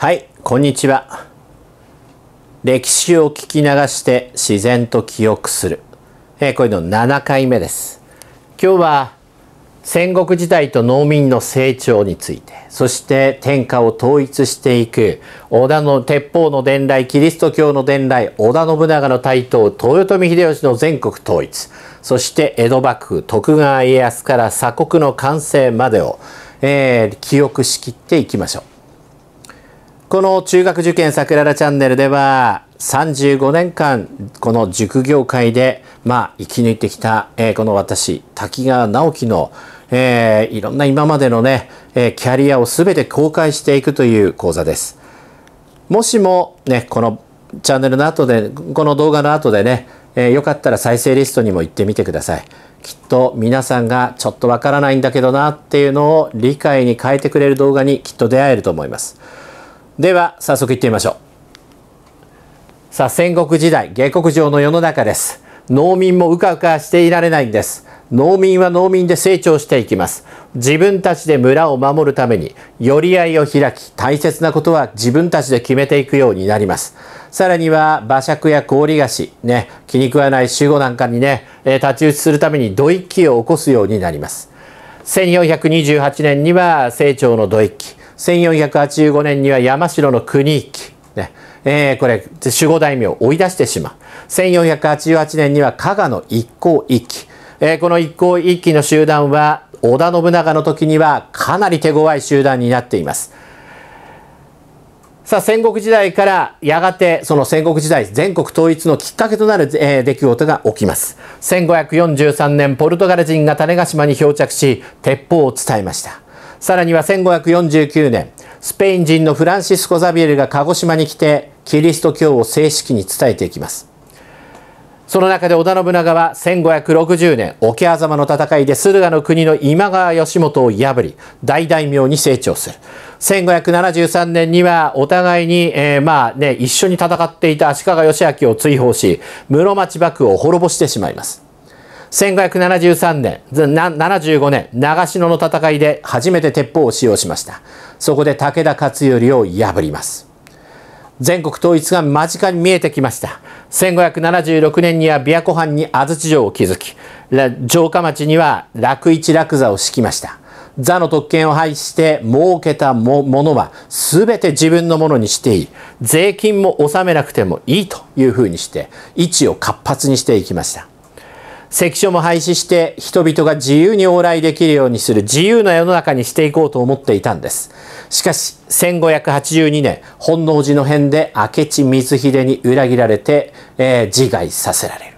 はい、こんにちは。歴史を聞き流して自然と記憶する。えー、こういうの7回目です。今日は戦国時代と農民の成長について、そして天下を統一していく、織田の鉄砲の伝来、キリスト教の伝来、織田信長の台頭、豊臣秀吉の全国統一、そして江戸幕府、徳川家康から鎖国の完成までを、えー、記憶しきっていきましょう。この中学受験さくららチャンネルでは35年間この塾業界で、まあ、生き抜いてきた、えー、この私滝川直樹の、えー、いろんな今までのね、えー、キャリアを全て公開していくという講座です。もしもねこのチャンネルの後でこの動画の後でね、えー、よかったら再生リストにも行ってみてください。きっと皆さんがちょっとわからないんだけどなっていうのを理解に変えてくれる動画にきっと出会えると思います。では早速いってみましょうさあ戦国時代下克上の世の中です農民もうかうかしていられないんです農民は農民で成長していきます自分たちで村を守るために寄り合いを開き大切なことは自分たちで決めていくようになりますさらには馬借や氷菓子ね気に食わない守護なんかにね、えー、立打ちするために土一揆を起こすようになります1428年には清張の土一揆1485年には山城の国行ねえー、これ守護大名を追い出してしまう1488年には加賀の一向一揆、えー、この一向一揆の集団は織田信長の時にはかなり手強い集団になっていますさあ戦国時代からやがてその戦国時代全国統一のきっかけとなる、えー、出来事が起きます1543年ポルトガル人が種子島に漂着し鉄砲を伝えましたさらには1549年、スペイン人のフランシスコ・ザビエルが鹿児島に来て、キリスト教を正式に伝えていきます。その中で織田信長は1560年、桶狭間の戦いで駿河の国の今川義元を破り、大大名に成長する。1573年にはお互いに、えー、まあね、一緒に戦っていた足利義明を追放し、室町幕府を滅ぼしてしまいます。1573年、75年、長篠の戦いで初めて鉄砲を使用しました。そこで武田勝頼を破ります。全国統一が間近に見えてきました。1576年には琵琶湖畔に安土城を築き、城下町には楽市楽座を敷きました。座の特権を廃して儲けたものは全て自分のものにしていい。税金も納めなくてもいいというふうにして、位置を活発にしていきました。関所も廃止して人々が自由に往来できるようにする自由な世の中にしていこうと思っていたんですしかし1582年本能寺の変で明智光秀に裏切られて、えー、自害させられる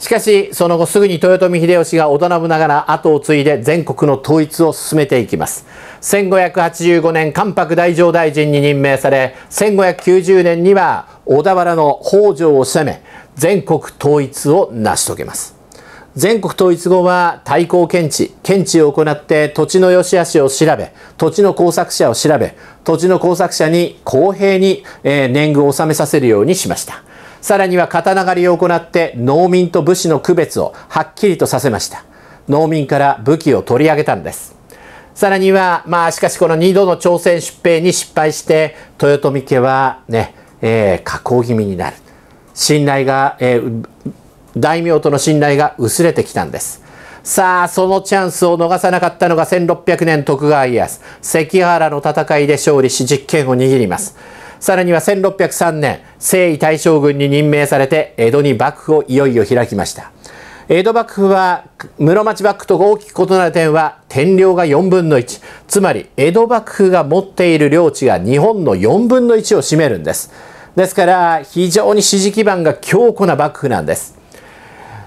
しかしその後すぐに豊臣秀吉が織田信長ら後を継いで全国の統一を進めていきます1585年関白大乗大臣に任命され1590年には小田原の北条を攻め全国統一を成し遂げます。全国統一後は対抗検知、検知を行って土地の良し悪しを調べ、土地の工作者を調べ、土地の工作者に公平に、え年貢を納めさせるようにしました。さらには刀狩りを行って農民と武士の区別をはっきりとさせました。農民から武器を取り上げたんです。さらには、まあしかしこの2度の朝鮮出兵に失敗して、豊臣家はね、えー、加工気味になる。信頼が、えー、大名との信頼が薄れてきたんです。さあ、そのチャンスを逃さなかったのが1600年徳川家康。関原の戦いで勝利し実権を握ります。さらには1603年、征夷大将軍に任命されて、江戸に幕府をいよいよ開きました。江戸幕府は室町幕府と大きく異なる点は天領が4分の1つまり江戸幕府が持っている領地が日本の4分の1を占めるんですですから非常に支持基盤が強固な幕府なんです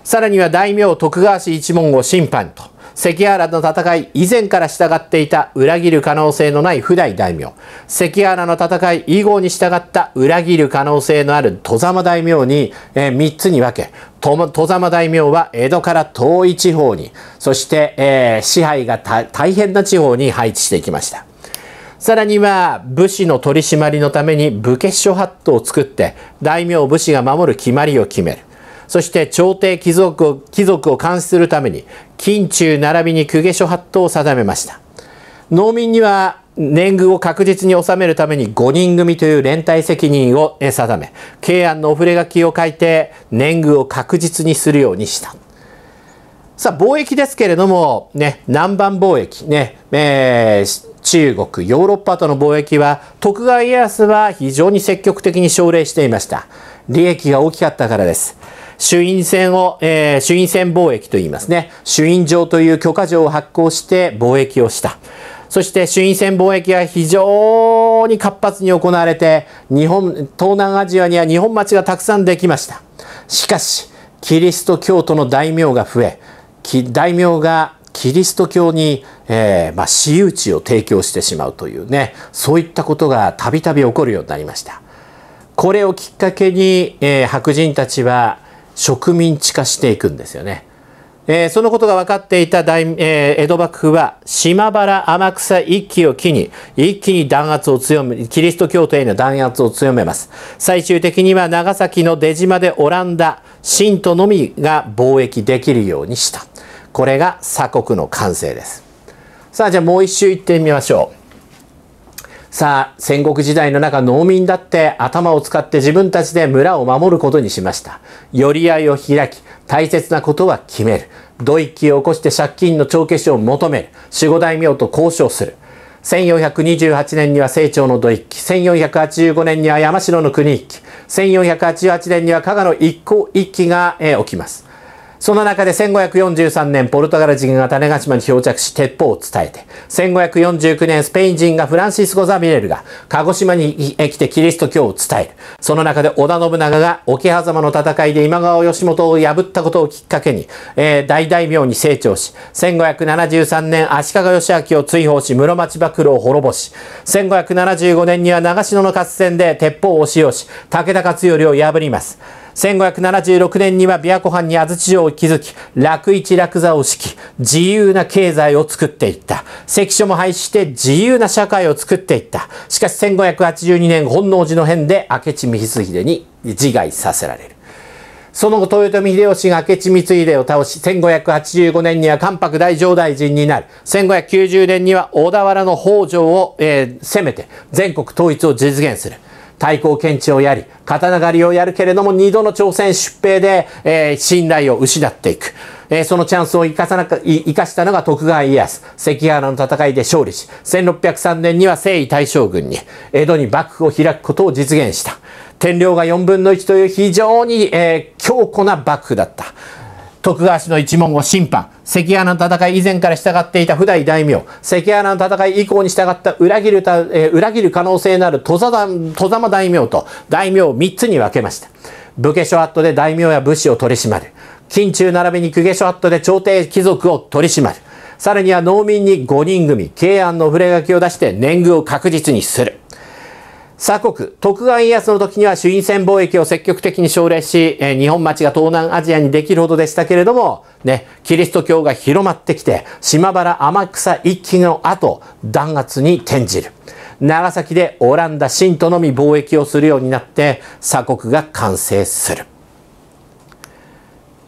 さらには大名徳川氏一門を審判と関原の戦い以前から従っていた裏切る可能性のない普代大名関原の戦い以後に従った裏切る可能性のある外様大名に、えー、3つに分け外様大名は江戸から遠い地方にそして、えー、支配が大変な地方に配置していきました。さらには武士の取り締まりのために武家諸法度を作って大名武士が守る決まりを決める。そして朝廷貴族を貴族を監視するために近中並びに公家諸法度を定めました。農民には年貢を確実に納めるために5人組という連帯責任を定め、慶安のお触れ書きを書いて年貢を確実にするようにした。さあ、貿易ですけれども、ね、南蛮貿易、ね、えー、中国、ヨーロッパとの貿易は徳川家康は非常に積極的に奨励していました。利益が大きかったからです。衆院選を、えー、衆院選貿易と言いますね。衆院状という許可状を発行して貿易をした。そして衆院選貿易は非常に活発に行われて、日本、東南アジアには日本町がたくさんできました。しかし、キリスト教徒の大名が増え、大名がキリスト教にえー、まあ、私有地を提供してしまうというね、そういったことがたびたび起こるようになりました。これをきっかけに、えー、白人たちは植民地化していくんですよね。えー、そのことが分かっていた大、えー、江戸幕府は島原天草一揆を機に一気に弾圧を強めキリスト教徒への弾圧を強めます最終的には長崎の出島でオランダ信徒のみが貿易できるようにしたこれが鎖国の完成ですさあじゃあもう一周行ってみましょう。さあ、戦国時代の中、農民だって頭を使って自分たちで村を守ることにしました。寄り合いを開き、大切なことは決める。土一揆を起こして借金の帳消しを求める。守護大名と交渉する。1428年には清張の土一揆、1485年には山城の国一揆、1488年には加賀の一向一揆が、え起きます。その中で1543年、ポルトガル人が種ヶ島に漂着し、鉄砲を伝えて、1549年、スペイン人がフランシスコ・ザ・ミレルが、鹿児島に来てキリスト教を伝える。その中で織田信長が、桶狭間の戦いで今川義元を破ったことをきっかけに、えー、大大名に成長し、1573年、足利義明を追放し、室町幕府を滅ぼし、1575年には長篠の合戦で鉄砲を使用し、武田勝頼を破ります。1576年には琵琶湖畔に安土城を築き、楽市楽座を敷き、自由な経済を作っていった。関所も廃止して自由な社会を作っていった。しかし1582年、本能寺の変で明智光秀に自害させられる。その後、豊臣秀吉が明智光秀を倒し、1585年には関白大上大臣になる。1590年には小田原の北条を、えー、攻めて、全国統一を実現する。対抗検知をやり、刀狩りをやるけれども、二度の朝鮮出兵で、えー、信頼を失っていく。えー、そのチャンスを生かさなか、生かしたのが徳川家康。関ヶ原の戦いで勝利し、1603年には征夷大将軍に、江戸に幕府を開くことを実現した。天領が4分の1という非常に、えー、強固な幕府だった。徳川氏の一門を審判関穴の戦い以前から従っていた普代大名関穴の戦い以降に従った裏切るた、えー、裏切る可能性のある戸様大名と大名を3つに分けました武家諸法度で大名や武士を取り締まる近中並びに公家諸法度で朝廷貴族を取り締まるさらには農民に5人組、慶安の触れ書きを出して年貢を確実にする。鎖国、徳川家康の時には朱印船貿易を積極的に奨励し、え日本町が東南アジアにできるほどでしたけれども、ね、キリスト教が広まってきて、島原天草一揆の後、弾圧に転じる。長崎でオランダ、清とのみ貿易をするようになって、鎖国が完成する。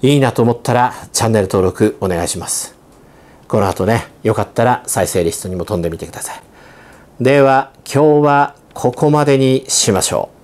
いいなと思ったら、チャンネル登録お願いします。この後ね、よかったら再生リストにも飛んでみてください。では、今日はここまでにしましょう。